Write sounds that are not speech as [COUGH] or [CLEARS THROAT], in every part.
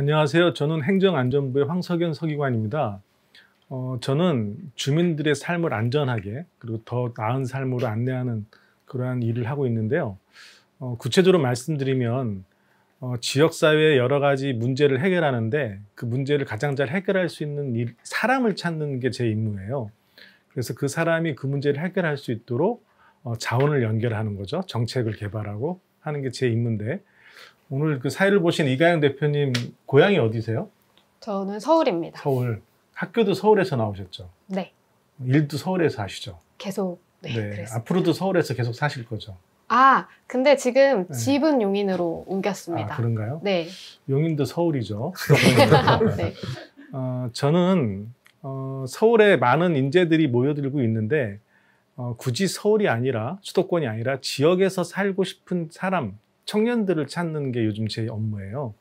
안녕하세요. 저는 행정안전부의 황석연 서기관입니다. 어, 저는 주민들의 삶을 안전하게 그리고 더 나은 삶으로 안내하는 그러한 일을 하고 있는데요. 어, 구체적으로 말씀드리면 어, 지역사회의 여러 가지 문제를 해결하는데 그 문제를 가장 잘 해결할 수 있는 일, 사람을 찾는 게 제 임무예요. 그래서 그 사람이 그 문제를 해결할 수 있도록 어, 자원을 연결하는 거죠. 정책을 개발하고 하는 게 제 임무인데 오늘 그 사회를 보신 이가영 대표님 고향이 어디세요? 저는 서울입니다. 서울. 학교도 서울에서 나오셨죠? 네. 일도 서울에서 하시죠? 계속 네, 네. 앞으로도 서울에서 계속 사실 거죠? 아, 근데 지금 네. 집은 용인으로 옮겼습니다. 아, 그런가요? 네. 용인도 서울이죠. [LAUGHS] 네. [LAUGHS] 어, 저는 어, 서울에 많은 인재들이 모여들고 있는데 어, 굳이 서울이 아니라 수도권이 아니라 지역에서 살고 싶은 사람, 청년들을 찾는 게 요즘 제 업무예요.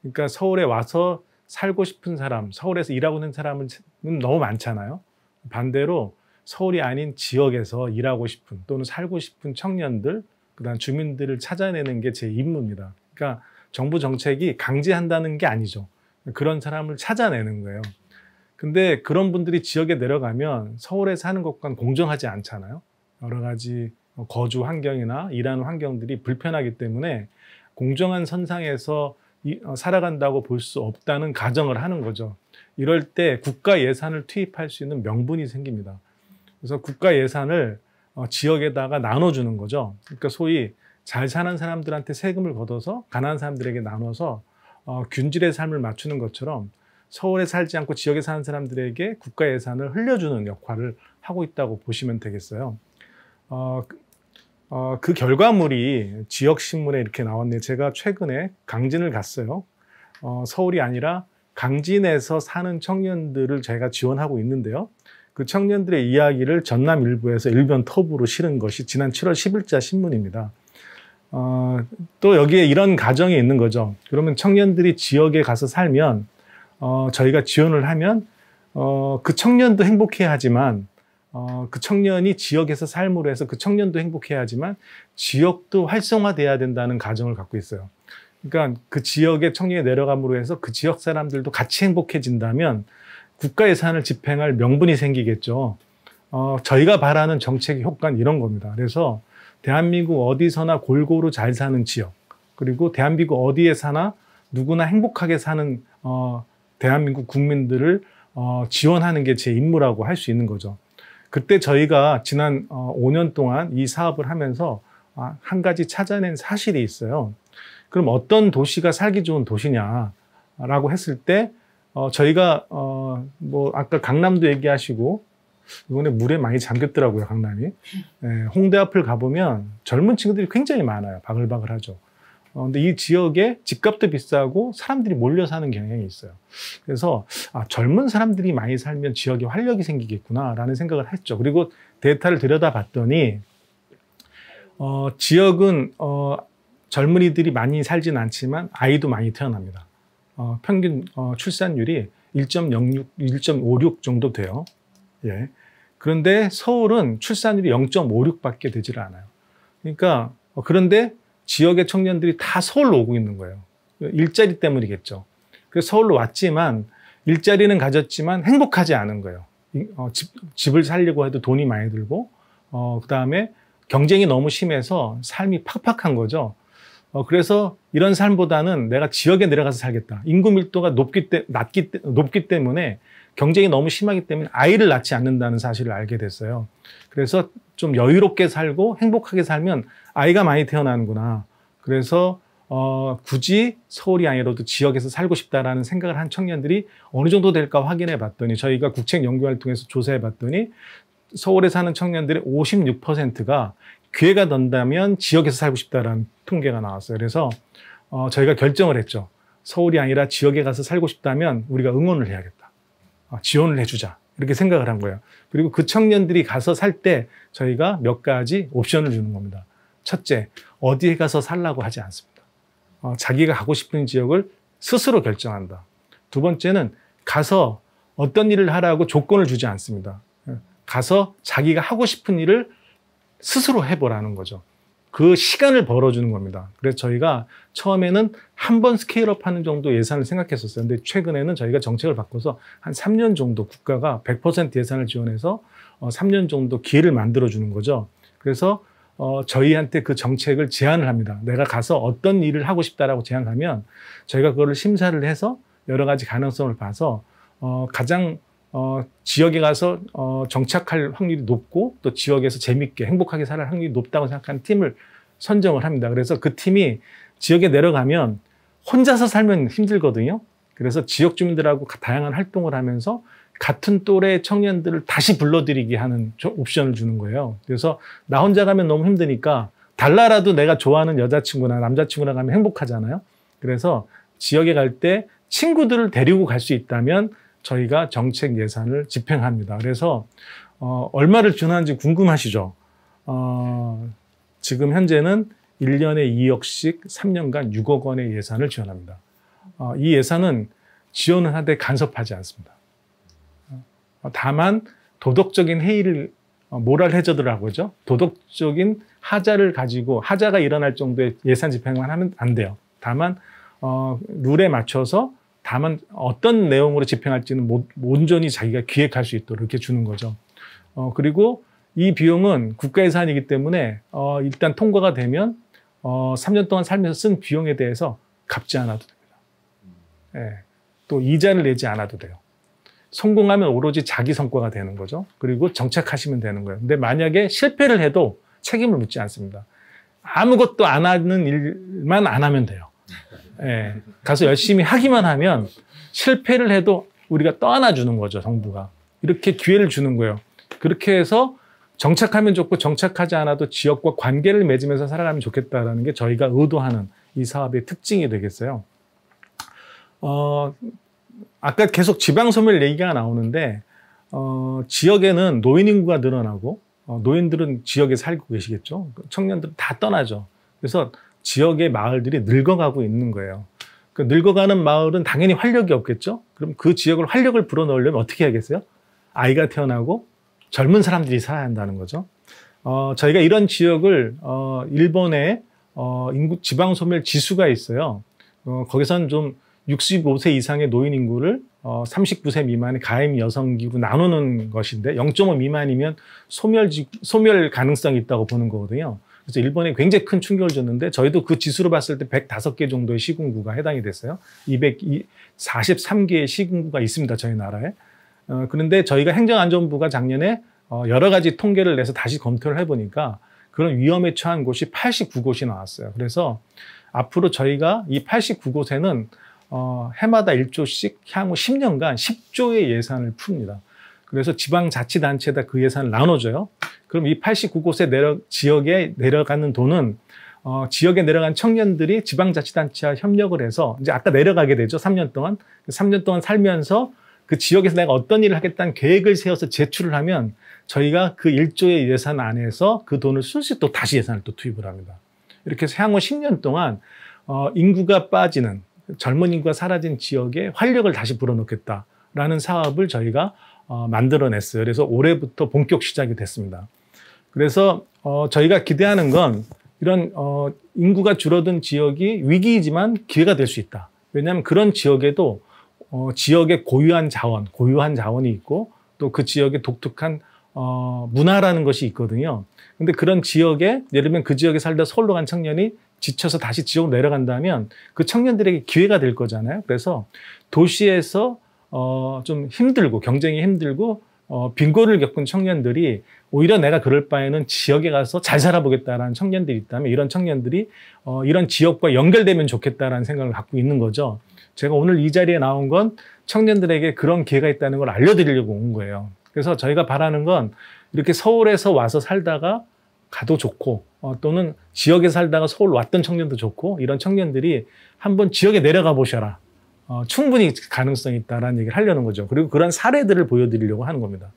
그러니까 서울에 와서 살고 싶은 사람, 서울에서 일하고 있는 사람은 너무 많잖아요. 반대로 서울이 아닌 지역에서 일하고 싶은 또는 살고 싶은 청년들, 그다음 주민들을 찾아내는 게 제 임무입니다. 그러니까 정부 정책이 강제한다는 게 아니죠. 그런 사람을 찾아내는 거예요. 근데 그런 분들이 지역에 내려가면 서울에 사는 것과는 공정하지 않잖아요. 여러 가지 어, 거주 환경이나 일하는 환경들이 불편하기 때문에 공정한 선상에서 어, 살아간다고 볼 수 없다는 가정을 하는 거죠. 이럴 때 국가 예산을 투입할 수 있는 명분이 생깁니다. 그래서 국가 예산을 어, 지역에다가 나눠주는 거죠. 그러니까 소위 잘 사는 사람들한테 세금을 걷어서 가난한 사람들에게 나눠서 균질의 삶을 맞추는 것처럼 서울에 살지 않고 지역에 사는 사람들에게 국가 예산을 흘려주는 역할을 하고 있다고 보시면 되겠어요. 어, 어, 그 결과물이 지역 신문에 이렇게 나왔네. 제가 최근에 강진을 갔어요. 어, 서울이 아니라 강진에서 사는 청년들을 제가 지원하고 있는데요. 그 청년들의 이야기를 전남 일부에서 일변 터으로 실은 것이 지난 7월 10일자 신문입니다. 어, 또 여기에 이런 가정이 있는 거죠. 그러면 청년들이 지역에 가서 살면 어, 저희가 지원을 하면 어, 그 청년도 행복해 야 하지만 어, 그 청년이 지역에서 삶으로 해서 그 청년도 행복해야지만 지역도 활성화돼야 된다는 가정을 갖고 있어요. 그러니까 그 지역의 청년이 내려감으로 해서 그 지역 사람들도 같이 행복해진다면 국가 예산을 집행할 명분이 생기겠죠. 어, 저희가 바라는 정책의 효과는 이런 겁니다. 그래서 대한민국 어디서나 골고루 잘 사는 지역, 그리고 대한민국 어디에 사나 누구나 행복하게 사는 어, 대한민국 국민들을 어, 지원하는 게 제 임무라고 할 수 있는 거죠. 그때 저희가 지난 5년 어, 동안 이 사업을 하면서 아, 한 가지 찾아낸 사실이 있어요. 그럼 어떤 도시가 살기 좋은 도시냐라고 했을 때 어, 저희가 어, 뭐 아까 강남도 얘기하시고 이번에 물에 많이 잠겼더라고요 강남이 예, 홍대 앞을 가보면 젊은 친구들이 굉장히 많아요 바글바글하죠. 어, 근데 이 지역에 집값도 비싸고 사람들이 몰려 사는 경향이 있어요. 그래서 아, 젊은 사람들이 많이 살면 지역에 활력이 생기겠구나라는 생각을 했죠. 그리고 데이터를 들여다봤더니 어, 지역은 어, 젊은이들이 많이 살진 않지만 아이도 많이 태어납니다. 어, 평균 어, 출산율이 1.06, 1.56 정도 돼요. 예. 그런데 서울은 출산율이 0.56밖에 되질 않아요. 그러니까 어, 그런데 지역의 청년들이 다 서울로 오고 있는 거예요. 일자리 때문이겠죠. 그래서 서울로 왔지만 일자리는 가졌지만 행복하지 않은 거예요. 어, 집, 집을 살려고 해도 돈이 많이 들고 어, 그다음에 경쟁이 너무 심해서 삶이 팍팍한 거죠. 어, 그래서 이런 삶보다는 내가 지역에 내려가서 살겠다. 인구 밀도가 높기, 때, 낮기, 높기 때문에 경쟁이 너무 심하기 때문에 아이를 낳지 않는다는 사실을 알게 됐어요. 그래서 좀 여유롭게 살고 행복하게 살면 아이가 많이 태어나는구나. 그래서 어, 굳이 서울이 아니라도 지역에서 살고 싶다라는 생각을 한 청년들이 어느 정도 될까 확인해 봤더니 저희가 국책 연구활 통해서 조사해 봤더니 서울에 사는 청년들의 56%가 기회가 된다면 지역에서 살고 싶다라는 통계가 나왔어요. 그래서 어, 저희가 결정을 했죠. 서울이 아니라 지역에 가서 살고 싶다면 우리가 응원을 해야겠다. 어, 지원을 해주자. 이렇게 생각을 한 거예요. 그리고 그 청년들이 가서 살 때 저희가 몇 가지 옵션을 주는 겁니다. 첫째, 어디에 가서 살라고 하지 않습니다. 어, 자기가 가고 싶은 지역을 스스로 결정한다. 두 번째는 가서 어떤 일을 하라고 조건을 주지 않습니다. 예, 가서 자기가 하고 싶은 일을 스스로 해보라는 거죠. 그 시간을 벌어주는 겁니다. 그래서 저희가 처음에는 한 번 스케일업 하는 정도 예산을 생각했었어요. 근데 최근에는 저희가 정책을 바꿔서 한 3년 정도 국가가 100% 예산을 지원해서 3년 어, 정도 기회를 만들어주는 거죠. 그래서 어, 저희한테 그 정책을 제안을 합니다. 내가 가서 어떤 일을 하고 싶다라고 제안하면 저희가 그거를 심사를 해서 여러 가지 가능성을 봐서 어, 가장 어, 지역에 가서 어, 정착할 확률이 높고 또 지역에서 재밌게 행복하게 살 확률이 높다고 생각하는 팀을 선정을 합니다. 그래서 그 팀이 지역에 내려가면 혼자서 살면 힘들거든요. 그래서 지역 주민들하고 다양한 활동을 하면서 같은 또래 청년들을 다시 불러들이게 하는 옵션을 주는 거예요. 그래서 나 혼자 가면 너무 힘드니까 달라라도 내가 좋아하는 여자친구나 남자친구나 가면 행복하잖아요. 그래서 지역에 갈 때 친구들을 데리고 갈 수 있다면 저희가 정책 예산을 집행합니다. 그래서 어, 얼마를 지하는지 궁금하시죠? 어, 지금 현재는 1년에 2억씩 3년간 6억 원의 예산을 지원합니다. 어, 이 예산은 지원을 하되 간섭하지 않습니다. 어, 다만 도덕적인 해이를 어, 모랄 해저드라고 하죠. 도덕적인 하자를 가지고 하자가 일어날 정도의 예산 집행만 하면 안 돼요. 다만 어, 룰에 맞춰서 다만 어떤 내용으로 집행할지는 모, 온전히 자기가 기획할 수 있도록 이렇게 주는 거죠. 어, 그리고 이 비용은 국가 예산이기 때문에 어, 일단 통과가 되면 어, 3년 동안 살면서 쓴 비용에 대해서 갚지 않아도 됩니다. 예. 또 이자를 내지 않아도 돼요. 성공하면 오로지 자기 성과가 되는 거죠. 그리고 정착하시면 되는 거예요. 근데 만약에 실패를 해도 책임을 묻지 않습니다. 아무것도 안 하는 일만 안 하면 돼요. 예. 가서 열심히 하기만 하면 실패를 해도 우리가 떠안아주는 거죠, 정부가. 이렇게 기회를 주는 거예요. 그렇게 해서 정착하면 좋고 정착하지 않아도 지역과 관계를 맺으면서 살아가면 좋겠다라는 게 저희가 의도하는 이 사업의 특징이 되겠어요. 어, 아까 계속 지방소멸 얘기가 나오는데 어, 지역에는 노인 인구가 늘어나고 어, 노인들은 지역에 살고 계시겠죠. 그 청년들은 다 떠나죠. 그래서 지역의 마을들이 늙어가고 있는 거예요. 그 늙어가는 마을은 당연히 활력이 없겠죠. 그럼 그 지역을 활력을 불어넣으려면 어떻게 해야겠어요? 아이가 태어나고 젊은 사람들이 살아야 한다는 거죠. 어, 저희가 이런 지역을 어, 일본의 어, 인구 지방 소멸 지수가 있어요. 어, 거기서는좀 65세 이상의 노인 인구를 39세 어, 미만의 가임 여성기로 나누는 것인데 0.5 미만이면 소멸, 소멸 가능성이 있다고 보는 거거든요. 그래서 일본에 굉장히 큰 충격을 줬는데 저희도 그 지수로 봤을 때 105개 정도의 시군구가 해당이 됐어요. 243개의 시군구가 있습니다. 저희 나라에. 어, 그런데 저희가 행정안전부가 작년에 어, 여러 가지 통계를 내서 다시 검토를 해보니까 그런 위험에 처한 곳이 89곳이 나왔어요. 그래서 앞으로 저희가 이 89곳에는 어, 해마다 1조씩 향후 10년간 10조의 예산을 풉니다. 그래서 지방자치단체에다 그 예산을 나눠줘요. 그럼 이 89곳의 내려, 지역에 내려가는 돈은 어, 지역에 내려간 청년들이 지방자치단체와 협력을 해서 이제 아까 내려가게 되죠. 3년 동안. 3년 동안 살면서 그 지역에서 내가 어떤 일을 하겠다는 계획을 세워서 제출을 하면 저희가 그 1조의 예산 안에서 그 돈을 순식또 다시 예산을 또 투입을 합니다. 이렇게 해서 향후 10년 동안 어, 인구가 빠지는 젊은 인구가 사라진 지역에 활력을 다시 불어넣겠다라는 사업을 저희가 어, 만들어냈어요. 그래서 올해부터 본격 시작이 됐습니다. 그래서 어, 저희가 기대하는 건 이런 어, 인구가 줄어든 지역이 위기이지만 기회가 될 수 있다. 왜냐하면 그런 지역에도 어, 지역의 고유한 자원, 고유한 자원이 있고 또 그 지역의 독특한 어, 문화라는 것이 있거든요. 근데 그런 지역에 예를 들면 그 지역에 살다 서울로 간 청년이 지쳐서 다시 지역으로 내려간다면 그 청년들에게 기회가 될 거잖아요. 그래서 도시에서 어, 좀 힘들고 경쟁이 힘들고 어, 빈곤을 겪은 청년들이 오히려 내가 그럴 바에는 지역에 가서 잘 살아보겠다라는 청년들이 있다면 이런 청년들이 어, 이런 지역과 연결되면 좋겠다라는 생각을 갖고 있는 거죠. 제가 오늘 이 자리에 나온 건 청년들에게 그런 기회가 있다는 걸 알려드리려고 온 거예요. 그래서 저희가 바라는 건 이렇게 서울에서 와서 살다가 가도 좋고 어, 또는 지역에 살다가 서울 왔던 청년도 좋고 이런 청년들이 한번 지역에 내려가 보셔라. 어, 충분히 가능성이 있다라는 얘기를 하려는 거죠. 그리고 그런 사례들을 보여드리려고 하는 겁니다.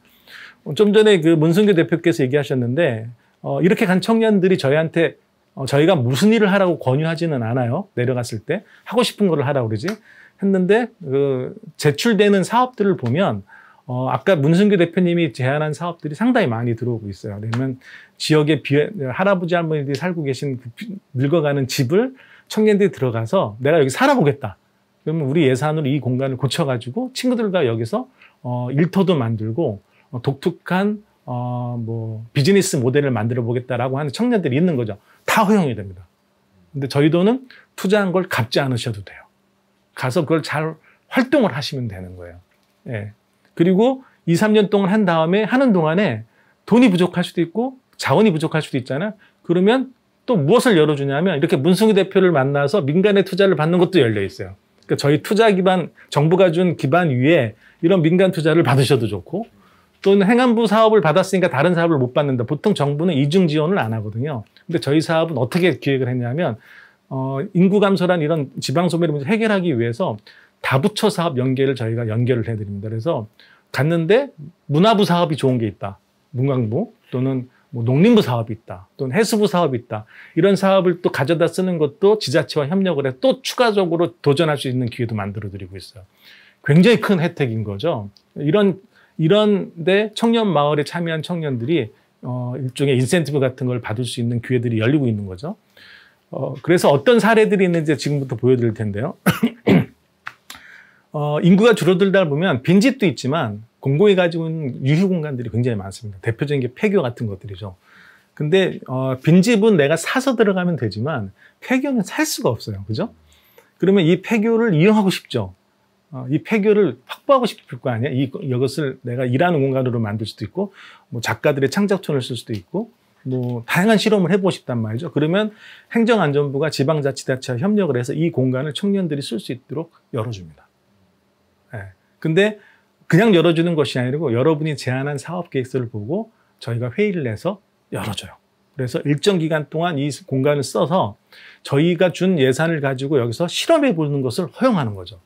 어, 좀 전에 그 문승규 대표께서 얘기하셨는데 어, 이렇게 간 청년들이 저희한테 어, 저희가 무슨 일을 하라고 권유하지는 않아요. 내려갔을 때 하고 싶은 거를 하라고 그러지. 했는데 그 제출되는 사업들을 보면 어, 아까 문승규 대표님이 제안한 사업들이 상당히 많이 들어오고 있어요. 그러면 지역에 비 할아버지 할머니들이 살고 계신 그 늙어가는 집을 청년들이 들어가서 내가 여기 살아보겠다. 그러면 우리 예산으로 이 공간을 고쳐가지고 친구들과 여기서 어, 일터도 만들고 어, 독특한 어, 뭐 비즈니스 모델을 만들어 보겠다라고 하는 청년들이 있는 거죠. 다 허용이 됩니다. 근데 저희도는 투자한 걸 갚지 않으셔도 돼요. 가서 그걸 잘 활동을 하시면 되는 거예요. 예. 그리고 2, 3년 동안 한 다음에 하는 동안에 돈이 부족할 수도 있고 자원이 부족할 수도 있잖아. 그러면 또 무엇을 열어주냐면 이렇게 문승희 대표를 만나서 민간의 투자를 받는 것도 열려 있어요. 그러니까 저희 투자 기반, 정부가 준 기반 위에 이런 민간 투자를 받으셔도 좋고 또는 행안부 사업을 받았으니까 다른 사업을 못 받는다. 보통 정부는 이중 지원을 안 하거든요. 근데 저희 사업은 어떻게 기획을 했냐면 어, 인구 감소란 이런 지방 소멸 문제 해결하기 위해서 다부처 사업 연계를 저희가 연결을 해드립니다. 그래서 갔는데 문화부 사업이 좋은 게 있다. 문광부 또는 뭐 농림부 사업이 있다. 또는 해수부 사업이 있다. 이런 사업을 또 가져다 쓰는 것도 지자체와 협력을 해 또 추가적으로 도전할 수 있는 기회도 만들어드리고 있어요. 굉장히 큰 혜택인 거죠. 이런, 이런데 청년 마을에 참여한 청년들이 어, 일종의 인센티브 같은 걸 받을 수 있는 기회들이 열리고 있는 거죠. 어, 그래서 어떤 사례들이 있는지 지금부터 보여드릴 텐데요. [CLEARS THROAT] 어, 인구가 줄어들다 보면 빈집도 있지만 공고히 가지고 있는 유휴 공간들이 굉장히 많습니다. 대표적인 게 폐교 같은 것들이죠. 근데 어, 빈집은 내가 사서 들어가면 되지만 폐교는 살 수가 없어요. 그죠? 그러면 이 폐교를 이용하고 싶죠. 어, 이 폐교를 확보하고 싶을 거 아니야? 이, 이것을 내가 일하는 공간으로 만들 수도 있고, 뭐 작가들의 창작촌을 쓸 수도 있고, 뭐 다양한 실험을 해보고 싶단 말이죠. 그러면 행정안전부가 지방자치단체와 협력을 해서 이 공간을 청년들이 쓸 수 있도록 열어줍니다. 근데 그냥 열어주는 것이 아니고 여러분이 제안한 사업 계획서를 보고 저희가 회의를 해서 열어줘요. 그래서 일정 기간 동안 이 공간을 써서 저희가 준 예산을 가지고 여기서 실험해 보는 것을 허용하는 거죠.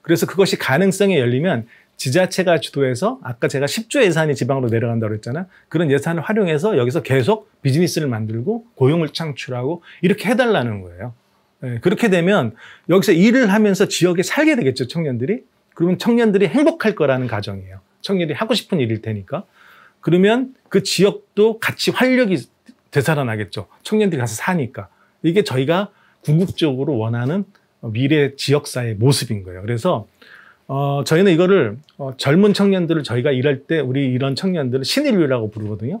그래서 그것이 가능성이 열리면 지자체가 주도해서 아까 제가 10조 예산이 지방으로 내려간다고 그랬잖아 그런 예산을 활용해서 여기서 계속 비즈니스를 만들고 고용을 창출하고 이렇게 해달라는 거예요. 예, 그렇게 되면 여기서 일을 하면서 지역에 살게 되겠죠, 청년들이. 그러면 청년들이 행복할 거라는 가정이에요. 청년이 하고 싶은 일일 테니까. 그러면 그 지역도 같이 활력이 되살아나겠죠. 청년들이 가서 사니까. 이게 저희가 궁극적으로 원하는 미래 지역사의 모습인 거예요. 그래서 어, 저희는 이거를 어, 젊은 청년들을 저희가 일할 때 우리 이런 청년들을 신인류라고 부르거든요.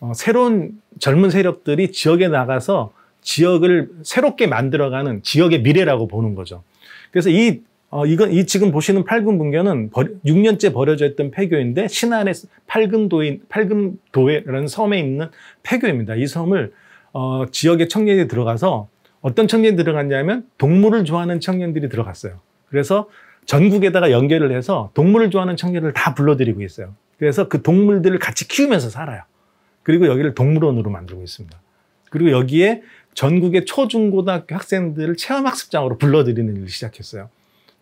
어, 새로운 젊은 세력들이 지역에 나가서 지역을 새롭게 만들어가는 지역의 미래라고 보는 거죠. 그래서 이 어, 이건, 이 지금 보시는 팔금 분교는 버, 6년째 버려져 있던 폐교인데, 신안의 팔금도인팔금도에라는 섬에 있는 폐교입니다. 이 섬을, 어, 지역의 청년이 들어가서, 어떤 청년이 들어갔냐면, 동물을 좋아하는 청년들이 들어갔어요. 그래서 전국에다가 연결을 해서 동물을 좋아하는 청년을 다 불러들이고 있어요. 그래서 그 동물들을 같이 키우면서 살아요. 그리고 여기를 동물원으로 만들고 있습니다. 그리고 여기에 전국의 초중고등학교 학생들을 체험학습장으로 불러들이는 일을 시작했어요.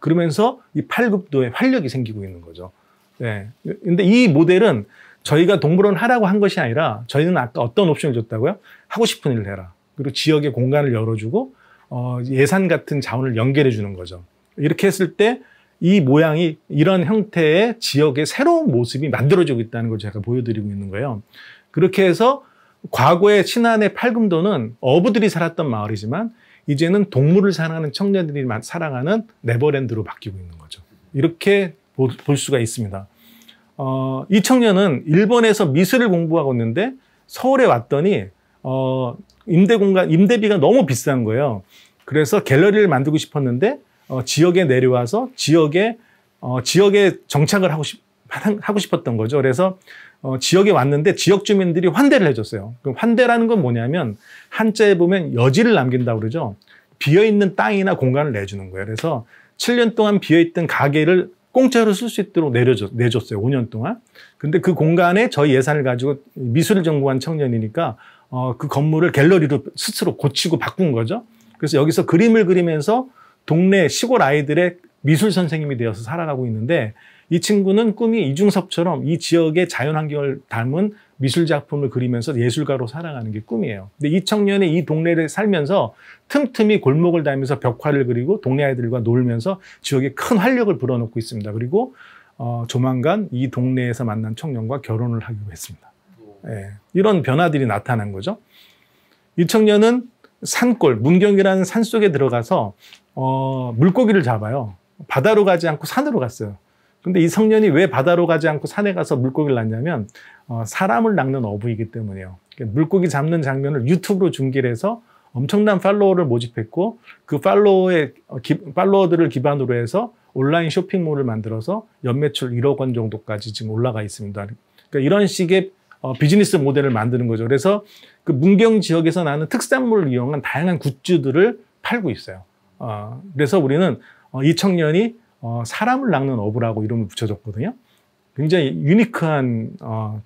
그러면서 이팔급도에 활력이 생기고 있는 거죠. 네. 근데 이 모델은 저희가 동물원 하라고 한 것이 아니라 저희는 아까 어떤 옵션을 줬다고요? 하고 싶은 일을 해라. 그리고 지역의 공간을 열어주고 어, 예산 같은 자원을 연결해 주는 거죠. 이렇게 했을 때 이 모양이 이런 형태의 지역의 새로운 모습이 만들어지고 있다는 걸 제가 보여드리고 있는 거예요. 그렇게 해서 과거의 친안의 팔금도는 어부들이 살았던 마을이지만 이제는 동물을 사랑하는 청년들이 사랑하는 네버랜드로 바뀌고 있는 거죠. 이렇게 볼 수가 있습니다. 어, 이 청년은 일본에서 미술을 공부하고 있는데 서울에 왔더니 어, 임대 공간 임대비가 너무 비싼 거예요. 그래서 갤러리를 만들고 싶었는데 어, 지역에 내려와서 지역에 어, 지역에 정착을 하고 싶 하고 싶었던 거죠. 그래서 어, 지역에 왔는데 지역 주민들이 환대를 해줬어요. 그럼 환대라는 건 뭐냐면 한자에 보면 여지를 남긴다 고 그러죠. 비어있는 땅이나 공간을 내주는 거예요. 그래서 7년 동안 비어있던 가게를 공짜로 쓸 수 있도록 내려줘 내줬어요. 5년 동안. 근데 그 공간에 저희 예산을 가지고 미술을 전공한 청년이니까 어, 그 건물을 갤러리로 스스로 고치고 바꾼 거죠. 그래서 여기서 그림을 그리면서 동네 시골 아이들의 미술 선생님이 되어서 살아가고 있는데 이 친구는 꿈이 이중섭처럼 이 지역의 자연 환경을 담은 미술 작품을 그리면서 예술가로 살아가는 게 꿈이에요. 근데 이 청년이 이 동네를 살면서 틈틈이 골목을 다니면서 벽화를 그리고 동네 아이들과 놀면서 지역에 큰 활력을 불어넣고 있습니다. 그리고 어, 조만간 이 동네에서 만난 청년과 결혼을 하기로 했습니다. 예, 이런 변화들이 나타난 거죠. 이 청년은 산골, 문경이라는 산 속에 들어가서 어, 물고기를 잡아요. 바다로 가지 않고 산으로 갔어요. 근데 이 성년이 왜 바다로 가지 않고 산에 가서 물고기를 낚냐면 어, 사람을 낚는 어부이기 때문이에요. 그러니까 물고기 잡는 장면을 유튜브로 중계를 해서 엄청난 팔로워를 모집했고 그 팔로워의 어, 기, 팔로워들을 기반으로 해서 온라인 쇼핑몰을 만들어서 연매출 1억 원 정도까지 지금 올라가 있습니다. 그러니까 이런 식의 어, 비즈니스 모델을 만드는 거죠. 그래서 그 문경 지역에서 나는 특산물을 이용한 다양한 굿즈들을 팔고 있어요. 어, 그래서 우리는 어, 이 청년이 어, 사람을 낚는 어부라고 이름을 붙여줬거든요. 굉장히 유니크한 어,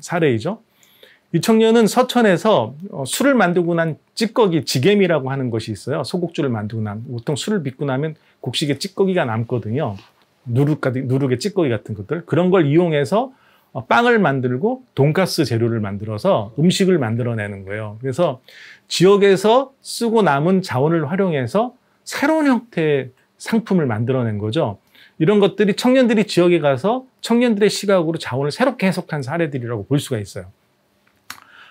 사례이죠. 이 청년은 서천에서 어, 술을 만들고 난 찌꺼기 지겜이라고 하는 것이 있어요. 소곡주를 만들고 난 보통 술을 빚고 나면 곡식에 찌꺼기가 남거든요. 누룩 누룩의 찌꺼기 같은 것들 그런 걸 이용해서 어, 빵을 만들고 돈가스 재료를 만들어서 음식을 만들어내는 거예요. 그래서 지역에서 쓰고 남은 자원을 활용해서 새로운 형태의 상품을 만들어낸 거죠. 이런 것들이 청년들이 지역에 가서 청년들의 시각으로 자원을 새롭게 해석한 사례들이라고 볼 수가 있어요.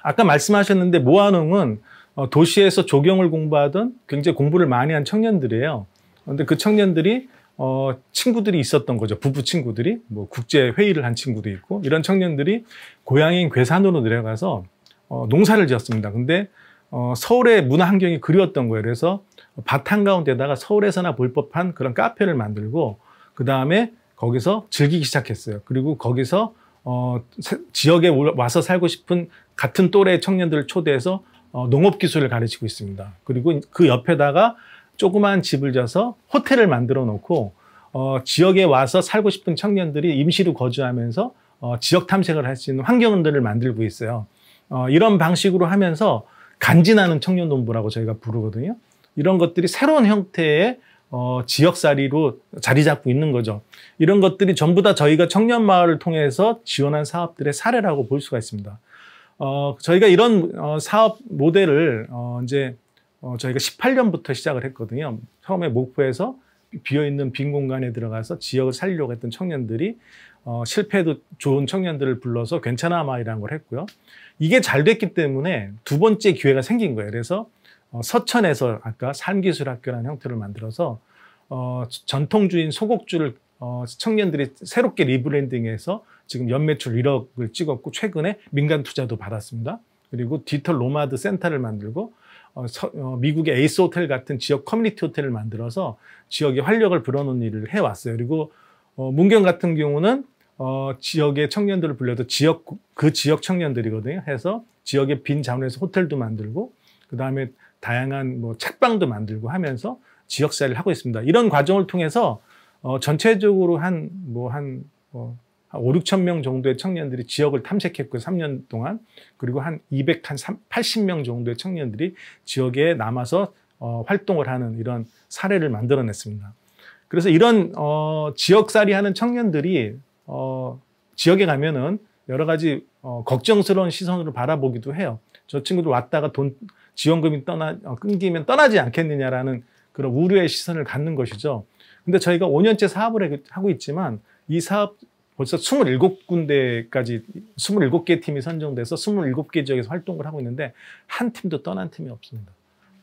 아까 말씀하셨는데 모아농은 어, 도시에서 조경을 공부하던 굉장히 공부를 많이 한 청년들이에요. 그런데 그 청년들이 어, 친구들이 있었던 거죠. 부부 친구들이 뭐 국제 회의를 한 친구도 있고 이런 청년들이 고향인 괴산으로 내려가서 어, 농사를 지었습니다. 근데 어, 서울의 문화 환경이 그리웠던 거예요. 그래서 바탕 가운데다가 서울에서나 볼 법한 그런 카페를 만들고 그 다음에 거기서 즐기기 시작했어요. 그리고 거기서 어, 지역에 와서 살고 싶은 같은 또래의 청년들을 초대해서 어, 농업 기술을 가르치고 있습니다. 그리고 그 옆에다가 조그마한 집을 져서 호텔을 만들어 놓고 어, 지역에 와서 살고 싶은 청년들이 임시로 거주하면서 어, 지역 탐색을 할 수 있는 환경들을 만들고 있어요. 어, 이런 방식으로 하면서 간지나는 청년농부라고 저희가 부르거든요. 이런 것들이 새로운 형태의 어, 지역사리로 자리 잡고 있는 거죠. 이런 것들이 전부 다 저희가 청년마을을 통해서 지원한 사업들의 사례라고 볼 수가 있습니다. 어, 저희가 이런 어, 사업 모델을 어, 이제 어, 저희가 18년부터 시작을 했거든요. 처음에 목포에서 비어있는 빈 공간에 들어가서 지역을 살리려고 했던 청년들이 어, 실패도 좋은 청년들을 불러서 괜찮아 마이라는 걸 했고요. 이게 잘 됐기 때문에 두 번째 기회가 생긴 거예요. 그래서 어, 서천에서 아까 산기술학교라는 형태를 만들어서 어, 전통주인 소곡주를 어, 청년들이 새롭게 리브랜딩해서 지금 연매출 1억을 찍었고 최근에 민간 투자도 받았습니다. 그리고 디지털 로마드 센터를 만들고 어, 서, 어, 미국의 에이스 호텔 같은 지역 커뮤니티 호텔을 만들어서 지역의 활력을 불어넣는 일을 해왔어요. 그리고 어, 문경 같은 경우는 어, 지역의 청년들을 불려도 지역 그 지역 청년들이거든요. 해서 지역의 빈 자원에서 호텔도 만들고 그 다음에 다양한 뭐 책방도 만들고 하면서 지역사회를 하고 있습니다. 이런 과정을 통해서 어, 전체적으로 한 뭐한 뭐, 한 5, 어, 6천 명 정도의 청년들이 지역을 탐색했고 3년 동안 그리고 한 200, 한 80명 정도의 청년들이 지역에 남아서 어, 활동을 하는 이런 사례를 만들어냈습니다. 그래서 이런 어, 지역살이 하는 청년들이 어, 지역에 가면은 여러 가지 어, 걱정스러운 시선으로 바라보기도 해요. 저 친구들 왔다가 돈 지원금이 떠나 어, 끊기면 떠나지 않겠느냐라는 그런 우려의 시선을 갖는 것이죠. 근데 저희가 5년째 사업을 하고 있지만 이 사업 벌써 27군데까지 27개 팀이 선정돼서 27개 지역에서 활동을 하고 있는데 한 팀도 떠난 팀이 없습니다.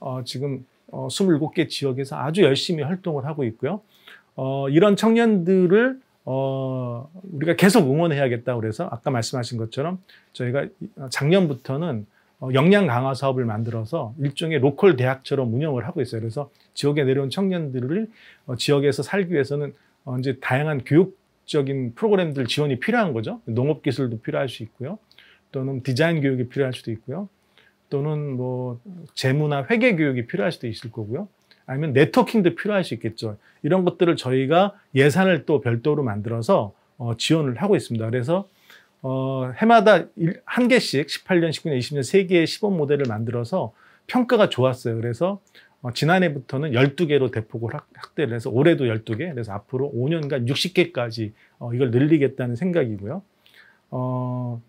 어, 지금 어, 27개 지역에서 아주 열심히 활동을 하고 있고요. 어, 이런 청년들을 어, 우리가 계속 응원해야겠다 그래서 아까 말씀하신 것처럼 저희가 어, 작년부터는 역량 어, 강화 사업을 만들어서 일종의 로컬 대학처럼 운영을 하고 있어요. 그래서 지역에 내려온 청년들을 어, 지역에서 살기 위해서는 이제 다양한 교육적인 프로그램들 지원이 필요한 거죠. 농업 기술도 필요할 수 있고요. 또는 디자인 교육이 필요할 수도 있고요. 또는 뭐 재무나 회계 교육이 필요할 수도 있을 거고요. 아니면 네트워킹도 필요할 수 있겠죠. 이런 것들을 저희가 예산을 또 별도로 만들어서 어, 지원을 하고 있습니다. 그래서 어, 해마다 일, 한 개씩 18년, 19년, 20년 세 개의 시범 모델을 만들어서 평가가 좋았어요. 그래서 어, 지난해부터는 12개로 대폭을 확, 대를 해서 올해도 12개, 그래서 앞으로 5년간 60개까지 어, 이걸 늘리겠다는 생각이고요. 어,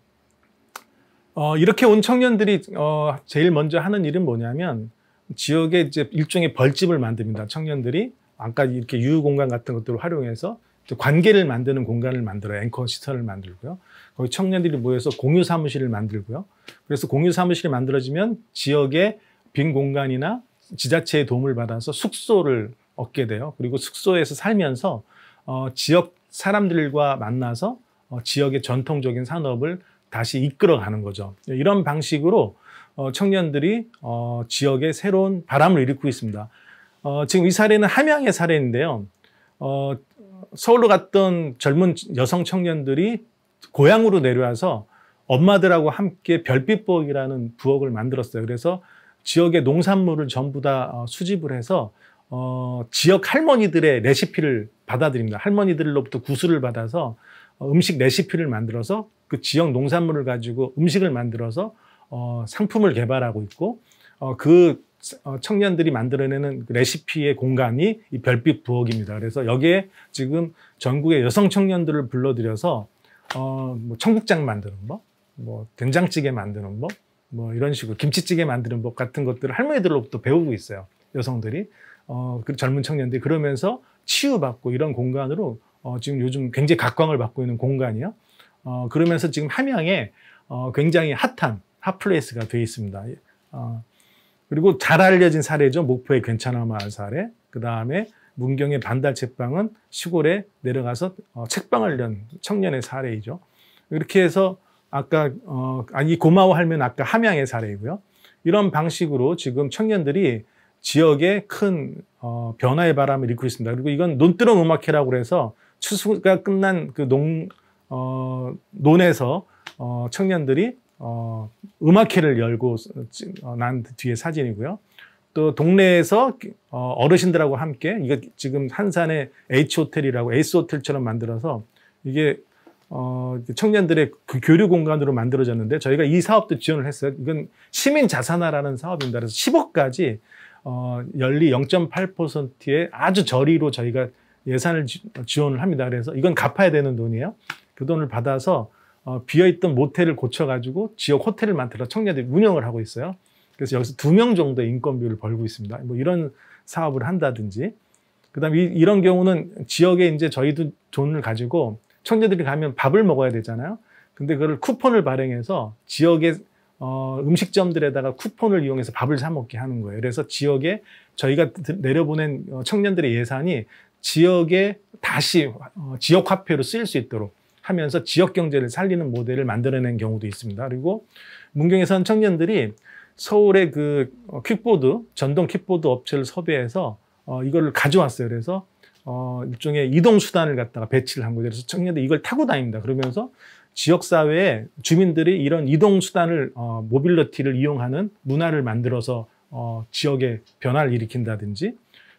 어, 이렇게 온 청년들이 어, 제일 먼저 하는 일은 뭐냐면 지역에 이제 일종의 벌집을 만듭니다. 청년들이 아까 이렇게 유휴 공간 같은 것들을 활용해서 관계를 만드는 공간을 만들어 앵커 시설을 만들고요. 거기 청년들이 모여서 공유 사무실을 만들고요. 그래서 공유 사무실이 만들어지면 지역의 빈 공간이나 지자체의 도움을 받아서 숙소를 얻게 돼요. 그리고 숙소에서 살면서 어, 지역 사람들과 만나서 어, 지역의 전통적인 산업을 다시 이끌어가는 거죠. 이런 방식으로 어, 청년들이 어, 지역에 새로운 바람을 일으키고 있습니다. 어, 지금 이 사례는 함양의 사례인데요. 어, 서울로 갔던 젊은 여성 청년들이 고향으로 내려와서 엄마들하고 함께 별빛복이라는 부엌을 만들었어요. 그래서 지역의 농산물을 전부 다 어, 수집을 해서 어, 지역 할머니들의 레시피를 받아들입니다. 할머니들로부터 구슬을 받아서 어, 음식 레시피를 만들어서 그 지역 농산물을 가지고 음식을 만들어서 어, 상품을 개발하고 있고 어, 그 어, 청년들이 만들어내는 레시피의 공간이 이 별빛 부엌입니다. 그래서 여기에 지금 전국의 여성 청년들을 불러들여서 어, 뭐 청국장 만드는 법, 뭐 된장찌개 만드는 법, 뭐 이런 식으로 김치찌개 만드는 법 같은 것들을 할머니들로부터 배우고 있어요. 여성들이 어, 그 젊은 청년들이 그러면서 치유받고 이런 공간으로 어, 지금 요즘 굉장히 각광을 받고 있는 공간이요. 어, 그러면서 지금 함양에 어, 굉장히 핫한 핫플레이스가 되어 있습니다. 어, 그리고 잘 알려진 사례죠. 목포의 괜찮아 마을 사례. 그 다음에 문경의 반달 책방은 시골에 내려가서 어, 책방을 연 청년의 사례이죠. 이렇게 해서 아까 어, 아니 고마워할면 아까 함양의 사례이고요. 이런 방식으로 지금 청년들이 지역의 큰 어, 변화의 바람을 일고 있습니다. 그리고 이건 논두렁 음악회라고 해서 추수가 끝난 그 농, 어, 논에서 어, 청년들이 어, 음악회를 열고 어, 난 뒤에 사진이고요. 또 동네에서 어, 어르신들하고 함께 이거 지금 한산의 H 호텔이라고 에이스 호텔처럼 만들어서 이게 어, 청년들의 그 교류 공간으로 만들어졌는데 저희가 이 사업도 지원을 했어요. 이건 시민 자산화라는 사업입니다. 그래서 10억까지 어, 연리 0.8%의 아주 저리로 저희가 예산을 지, 어, 지 원을 합니다. 그래서 이건 갚아야 되는 돈이에요. 그 돈을 받아서 어, 비어있던 모텔을 고쳐가지고 지역 호텔을 만들어 청년들이 운영을 하고 있어요. 그래서 여기서 두 명 정도의 인건비를 벌고 있습니다. 뭐 이런 사업을 한다든지. 그 다음에 이런 경우는 지역에 이제 저희도 돈을 가지고 청년들이 가면 밥을 먹어야 되잖아요. 근데 그걸 쿠폰을 발행해서 지역의 어, 음식점들에다가 쿠폰을 이용해서 밥을 사먹게 하는 거예요. 그래서 지역에 저희가 내려보낸 어, 청년들의 예산이 지역에 다시 어, 지역 화폐로 쓰일 수 있도록 하면서 지역 경제를 살리는 모델을 만들어낸 경우도 있습니다. 그리고 문경에서는 청년들이 서울의 그 킥보드 어, 전동 킥보드 업체를 섭외해서 어, 이거를 가져왔어요. 그래서 어, 일종의 이동 수단을 갖다가 배치를 한 거죠. 그래서 청년들이 이걸 타고 다닙니다. 그러면서 지역 사회에 주민들이 이런 이동 수단을 어, 모빌리티를 이용하는 문화를 만들어서 어, 지역에 변화를 일으킨다든지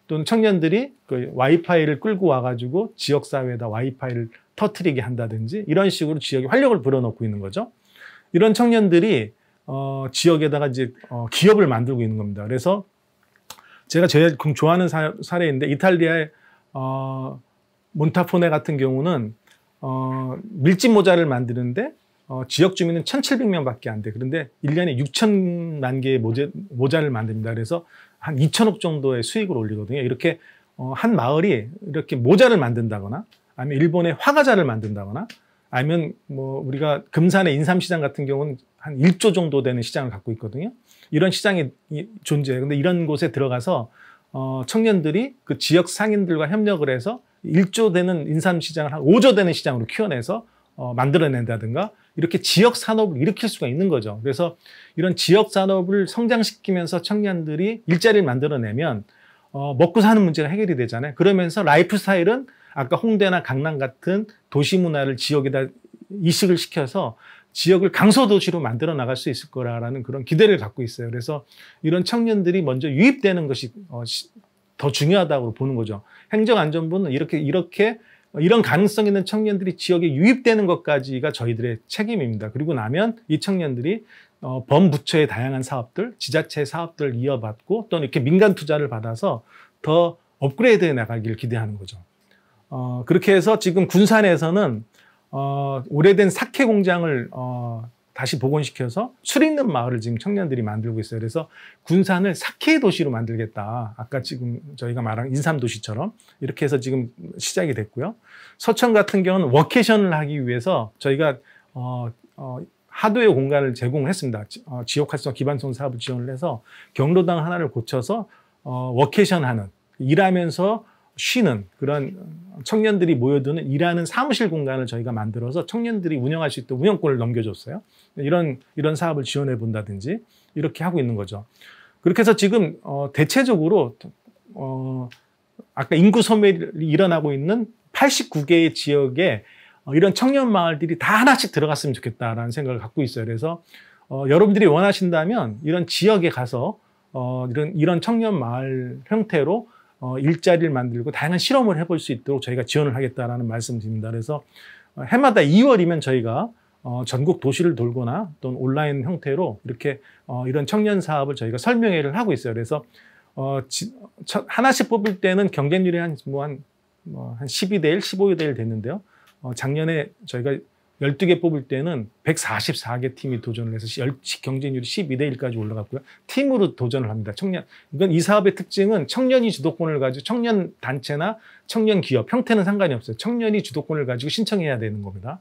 또는 청년들이 그 와이파이를 끌고 와가지고 지역 사회에다 와이파이를 터트리게 한다든지 이런 식으로 지역에 활력을 불어넣고 있는 거죠. 이런 청년들이 어, 지역에다가 이제 어, 기업을 만들고 있는 겁니다. 그래서 제가 제일 좋아하는 사, 사례인데 이탈리아의 어, 몬타포네 같은 경우는 어, 밀짚 모자를 만드는데 어, 지역 주민은 1,700명밖에 안 돼. 그런데 1년에 6천만 개의 모자, 모자를 만듭니다. 그래서 한 2천억 정도의 수익을 올리거든요. 이렇게 어, 한 마을이 이렇게 모자를 만든다거나 아니면 일본의 화가자를 만든다거나 아니면 뭐 우리가 금산의 인삼시장 같은 경우는 한 1조 정도 되는 시장을 갖고 있거든요. 이런 시장이 존재해요. 근데 이런 곳에 들어가서 어, 청년들이 그 지역 상인들과 협력을 해서 1조 되는 인삼시장을 한 5조 되는 시장으로 키워내서 어, 만들어낸다든가 이렇게 지역 산업을 일으킬 수가 있는 거죠. 그래서 이런 지역 산업을 성장시키면서 청년들이 일자리를 만들어내면 어, 먹고 사는 문제가 해결이 되잖아요. 그러면서 라이프 스타일은 아까 홍대나 강남 같은 도시 문화를 지역에다 이식을 시켜서 지역을 강서도시로 만들어 나갈 수 있을 거라는 그런 기대를 갖고 있어요. 그래서 이런 청년들이 먼저 유입되는 것이 어, 더 중요하다고 보는 거죠. 행정안전부는 이렇게 이렇게 어, 이런 가능성 있는 청년들이 지역에 유입되는 것까지가 저희들의 책임입니다. 그리고 나면 이 청년들이 어, 범부처의 다양한 사업들, 지자체 사업들을 이어받고 또는 이렇게 민간 투자를 받아서 더 업그레이드해 나가길 기대하는 거죠. 어, 그렇게 해서 지금 군산에서는 어, 오래된 사케 공장을 어, 다시 복원시켜서 술 있는 마을을 지금 청년들이 만들고 있어요. 그래서 군산을 사케 도시로 만들겠다. 아까 지금 저희가 말한 인삼 도시처럼 이렇게 해서 지금 시작이 됐고요. 서천 같은 경우는 워케이션을 하기 위해서 저희가 어, 어, 하도의 공간을 제공 했습니다. 어, 지역 활성 기반성 사업을 지원을 해서 경로당 하나를 고쳐서 어, 워케이션 하는 일하면서 쉬는 그런 청년들이 모여드는 일하는 사무실 공간을 저희가 만들어서 청년들이 운영할 수 있도록 운영권을 넘겨줬어요. 이런 이런 사업을 지원해 본다든지 이렇게 하고 있는 거죠. 그렇게 해서 지금 어, 대체적으로 어, 아까 인구 소멸이 일어나고 있는 89개의 지역에 어, 이런 청년 마을들이 다 하나씩 들어갔으면 좋겠다라는 생각을 갖고 있어요. 그래서 어, 여러분들이 원하신다면 이런 지역에 가서 어, 이런 이런 청년 마을 형태로 어, 일자리를 만들고 다양한 실험을 해볼 수 있도록 저희가 지원을 하겠다라는 말씀드립니다. 그래서 어, 해마다 2월이면 저희가 어, 전국 도시를 돌거나 또는 온라인 형태로 이렇게 어, 이런 청년 사업을 저희가 설명회를 하고 있어요. 그래서 어, 지, 첫, 하나씩 뽑을 때는 경쟁률이 한, 뭐 한, 뭐 한 12대 1, 15대 1 됐는데요. 어, 작년에 저희가 12개 뽑을 때는 144개 팀이 도전을 해서 경쟁률이 12대 1까지 올라갔고요. 팀으로 도전을 합니다. 청년. 이건 이 사업의 특징은 청년이 주도권을 가지고 청년 단체나 청년 기업, 형태는 상관이 없어요. 청년이 주도권을 가지고 신청해야 되는 겁니다.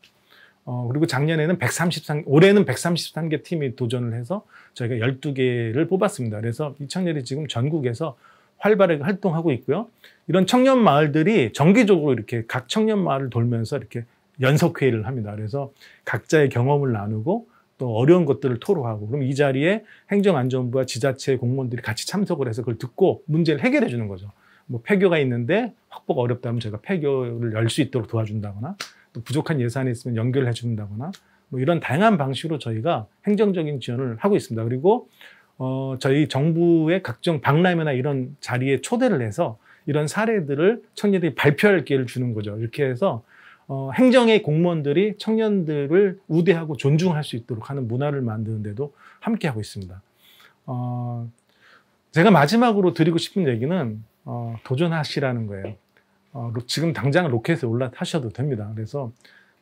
어, 그리고 작년에는 133, 올해는 133개 팀이 도전을 해서 저희가 12개를 뽑았습니다. 그래서 이 청년이 지금 전국에서 활발하게 활동하고 있고요. 이런 청년 마을들이 정기적으로 이렇게 각 청년 마을을 돌면서 이렇게 연석회의를 합니다. 그래서 각자의 경험을 나누고 또 어려운 것들을 토로하고 그럼 이 자리에 행정안전부와 지자체 공무원들이 같이 참석을 해서 그걸 듣고 문제를 해결해 주는 거죠. 뭐 폐교가 있는데 확보가 어렵다면 제가 폐교를 열 수 있도록 도와준다거나 또 부족한 예산이 있으면 연결해 준다거나 뭐 이런 다양한 방식으로 저희가 행정적인 지원을 하고 있습니다. 그리고 어 저희 정부의 각종 박람회나 이런 자리에 초대를 해서 이런 사례들을 청년들이 발표할 기회를 주는 거죠. 이렇게 해서 어, 행정의 공무원들이 청년들을 우대하고 존중할 수 있도록 하는 문화를 만드는데도 함께하고 있습니다. 어, 제가 마지막으로 드리고 싶은 얘기는 어, 도전하시라는 거예요. 어, 지금 당장 로켓에 올라타셔도 됩니다. 그래서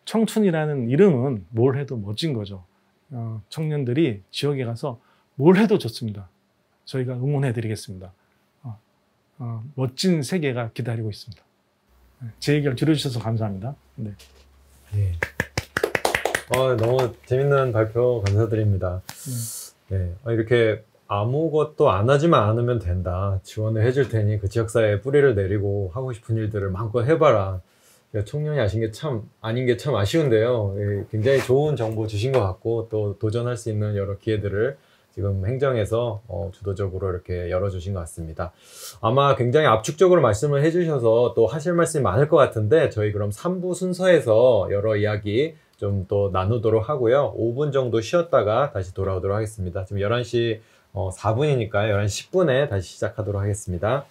청춘이라는 이름은 뭘 해도 멋진 거죠. 어, 청년들이 지역에 가서 뭘 해도 좋습니다. 저희가 응원해 드리겠습니다. 어, 어, 멋진 세계가 기다리고 있습니다. 제 얘기를 들어주셔서 감사합니다. 네. 예. 아, 너무 재밌는 발표 감사드립니다. 네. 아, 이렇게 아무것도 안 하지만 않으면 된다. 지원을 해줄 테니 그 지역사회에 뿌리를 내리고 하고 싶은 일들을 마음껏 해봐라. 청년이 아신 게 참, 아닌 게 참 아쉬운데요. 예, 굉장히 좋은 정보 주신 것 같고, 또 도전할 수 있는 여러 기회들을 지금 행정에서 어, 주도적으로 이렇게 열어주신 것 같습니다. 아마 굉장히 압축적으로 말씀을 해주셔서 또 하실 말씀이 많을 것 같은데 저희 그럼 3부 순서에서 여러 이야기 좀 또 나누도록 하고요. 5분 정도 쉬었다가 다시 돌아오도록 하겠습니다. 지금 11시 어, 4분이니까 11시 10분에 다시 시작하도록 하겠습니다.